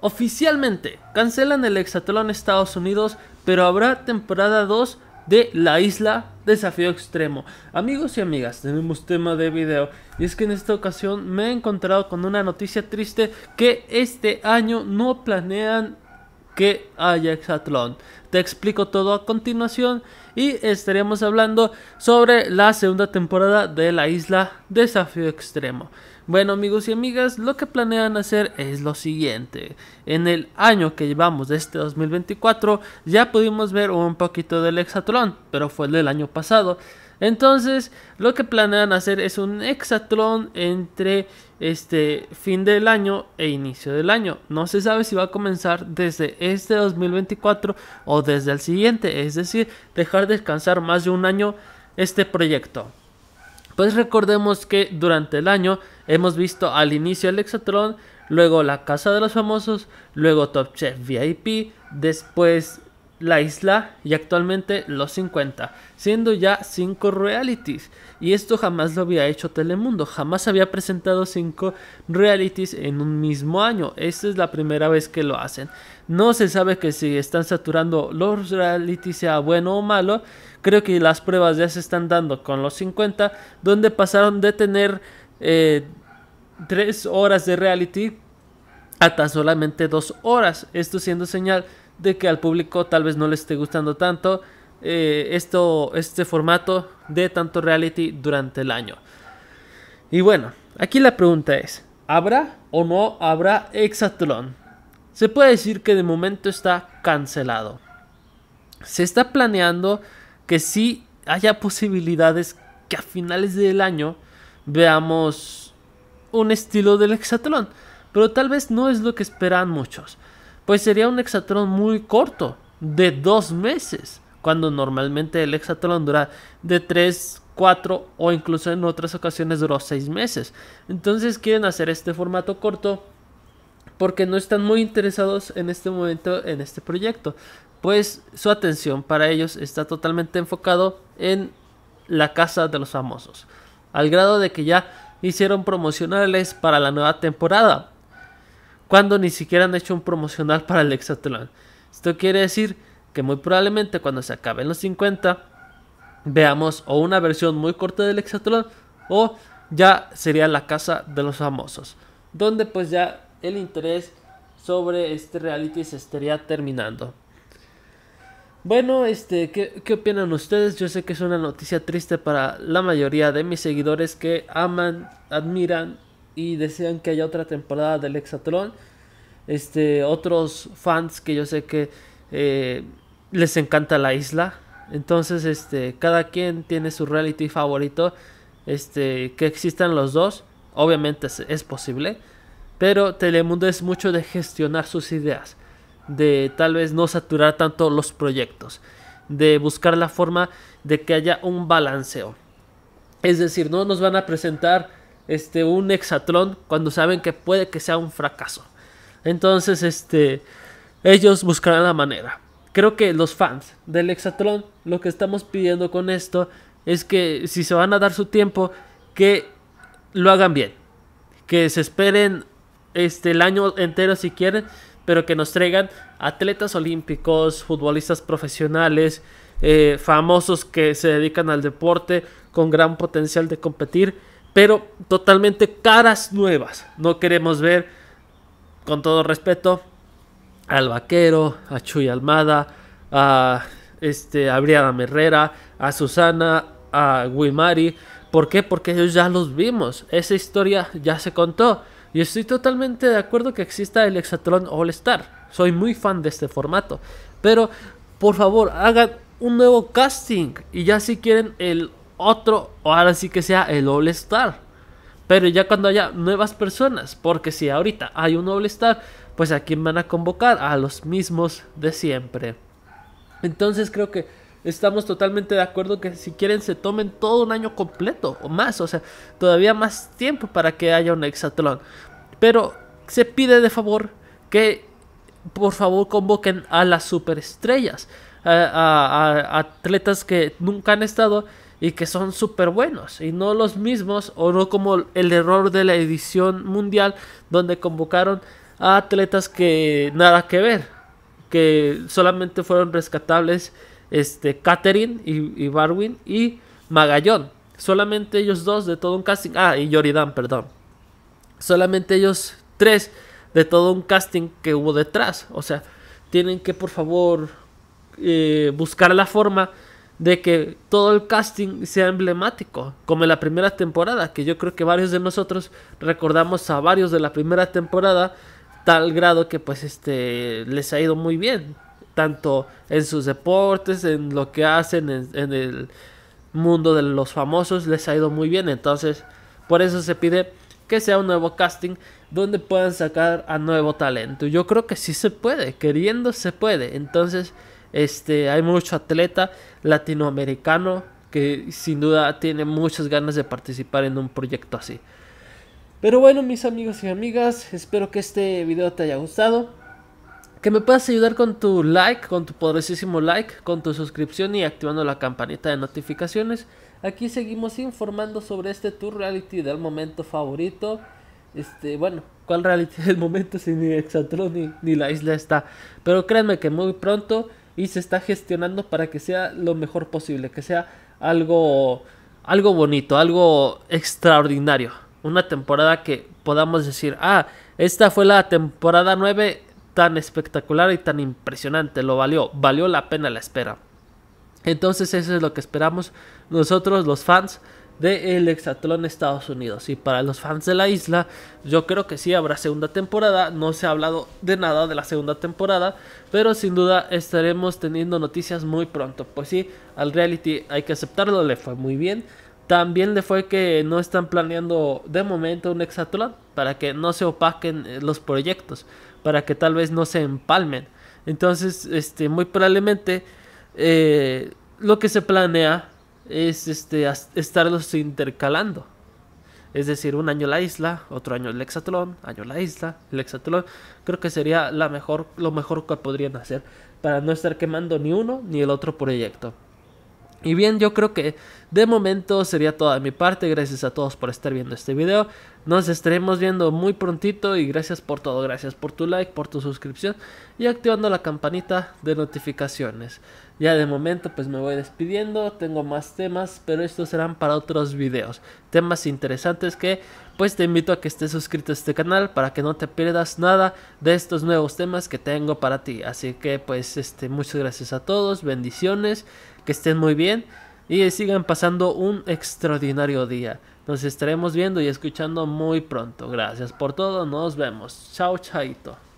Oficialmente, cancelan el hexatlón Estados Unidos, pero habrá temporada 2 de La Isla Desafío Extremo. Amigos y amigas, tenemos tema de video. Y es que en esta ocasión me he encontrado con una noticia triste que este año no planean que haya hexatlón. Te explico todo a continuación y estaremos hablando sobre la segunda temporada de La Isla Desafío Extremo. Bueno amigos y amigas, lo que planean hacer es lo siguiente. En el año que llevamos de este 2024 ya pudimos ver un poquito del hexatlón, pero fue el del año pasado. Entonces, lo que planean hacer es un hexatlón entre este fin del año e inicio del año. No se sabe si va a comenzar desde este 2024 o desde el siguiente, es decir, dejar descansar más de un año este proyecto. Pues recordemos que durante el año hemos visto al inicio el Exatron, luego la Casa de los Famosos, luego Top Chef VIP, después la isla y actualmente los 50, siendo ya cinco realities. Y esto jamás lo había hecho Telemundo, jamás había presentado cinco realities en un mismo año. Esta es la primera vez que lo hacen. No se sabe que si están saturando los realities sea bueno o malo. Creo que las pruebas ya se están dando con los 50, donde pasaron de tener 3 eh, horas de reality a tan solamente dos horas. Esto siendo señal de que al público tal vez no le esté gustando tanto eh, esto, este formato de tanto reality durante el año. Y bueno, aquí la pregunta es, ¿habrá o no habrá hexatlón? Se puede decir que de momento está cancelado. Se está planeando que si haya posibilidades que a finales del año veamos un estilo del hexatlón pero tal vez no es lo que esperan muchos, pues sería un hexatron muy corto, de dos meses, cuando normalmente el hexatrón dura de tres, cuatro... o incluso en otras ocasiones duró seis meses. Entonces quieren hacer este formato corto porque no están muy interesados en este momento en este proyecto, pues su atención para ellos está totalmente enfocado en la casa de los famosos, al grado de que ya hicieron promocionales para la nueva temporada, cuando ni siquiera han hecho un promocional para el Exatlán. Esto quiere decir que muy probablemente cuando se acaben los 50 veamos o una versión muy corta del Hexatlón. o ya sería la casa de los famosos, donde pues ya el interés sobre este reality se estaría terminando. Bueno, este, ¿qué, ¿qué, opinan ustedes? Yo sé que es una noticia triste para la mayoría de mis seguidores que aman, admiran y desean que haya otra temporada del Hexatron. Este, otros fans que yo sé que eh, les encanta la isla. Entonces, este, cada quien tiene su reality favorito. Este, que existan los dos, obviamente es, es posible. Pero Telemundo es mucho de gestionar sus ideas, de tal vez no saturar tanto los proyectos, de buscar la forma de que haya un balanceo. Es decir, no nos van a presentar este, un hexatlón cuando saben que puede que sea un fracaso. Entonces, este, ellos buscarán la manera. Creo que los fans del hexatlón, lo que estamos pidiendo con esto es que si se van a dar su tiempo, que lo hagan bien. Que se esperen este, el año entero si quieren, pero que nos traigan atletas olímpicos, futbolistas profesionales, eh, famosos que se dedican al deporte con gran potencial de competir pero totalmente caras nuevas. No queremos ver, con todo respeto, al Vaquero, a Chuy Almada, a, este, a Herrera, a Susana, a Wimari. ¿Por qué? Porque ellos ya los vimos. Esa historia ya se contó. Y estoy totalmente de acuerdo que exista el Hexatron All Star. Soy muy fan de este formato. Pero, por favor, hagan un nuevo casting. Y ya si quieren el otro, ahora sí que sea el All Star. Pero ya cuando haya nuevas personas, porque si ahorita hay un All Star, pues a quién van a convocar? A los mismos de siempre. Entonces creo que estamos totalmente de acuerdo que si quieren se tomen todo un año completo o más, o sea, todavía más tiempo para que haya un hexatlón. Pero se pide de favor que por favor convoquen a las superestrellas, a atletas que nunca han estado y que son súper buenos y no los mismos o no como el error de la edición mundial donde convocaron a atletas que nada que ver, que solamente fueron rescatables este Catherine y, Barwin y Magallón, solamente ellos dos de todo un casting, ah y Yoridan, perdón, solamente ellos tres de todo un casting que hubo detrás, o sea, tienen que por favor eh, buscar la forma de que todo el casting sea emblemático, como en la primera temporada, que yo creo que varios de nosotros recordamos a varios de la primera temporada, tal grado que pues este les ha ido muy bien, tanto en sus deportes, en lo que hacen, en, en el mundo de los famosos, les ha ido muy bien, entonces por eso se pide que sea un nuevo casting donde puedan sacar a nuevo talento. Yo creo que sí se puede, queriendo se puede. Entonces, este, hay mucho atleta latinoamericano que sin duda tiene muchas ganas de participar en un proyecto así. Pero bueno, mis amigos y amigas, espero que este video te haya gustado. Que me puedas ayudar con tu like, con tu poderosísimo like, con tu suscripción y activando la campanita de notificaciones. Aquí seguimos informando sobre este tour reality del momento favorito. Este, bueno, ¿cuál reality del momento si ni Exatron ni, ni la isla está? Pero créanme que muy pronto y se está gestionando para que sea lo mejor posible, que sea algo, algo bonito, algo extraordinario. Una temporada que podamos decir, ah, esta fue la temporada 9 tan espectacular y tan impresionante, lo valió, valió la pena la espera. Entonces eso es lo que esperamos nosotros los fans del de Estados Unidos. Y para los fans de la isla, yo creo que sí habrá segunda temporada. No se ha hablado de nada de la segunda temporada, pero sin duda estaremos teniendo noticias muy pronto. Pues sí, al reality hay que aceptarlo, le fue muy bien. También le fue que no están planeando de momento un hexatlón para que no se opaquen eh, los proyectos, para que tal vez no se empalmen. Entonces, este, muy probablemente eh, lo que se planea es este, estarlos intercalando. Es decir, un año la isla, otro año el hexatlón, año la isla, el hexatlón. Creo que sería la mejor, lo mejor que podrían hacer para no estar quemando ni uno ni el otro proyecto. Y bien, yo creo que de momento sería toda mi parte, gracias a todos por estar viendo este video. Nos estaremos viendo muy prontito y gracias por todo, gracias por tu like, por tu suscripción y activando la campanita de notificaciones. Ya de momento pues me voy despidiendo, tengo más temas, pero estos serán para otros videos. Temas interesantes que pues te invito a que estés suscrito a este canal para que no te pierdas nada de estos nuevos temas que tengo para ti. Así que pues este muchas gracias a todos, bendiciones, que estén muy bien y sigan pasando un extraordinario día. Nos estaremos viendo y escuchando muy pronto. Gracias por todo, nos vemos. Chao, chaito.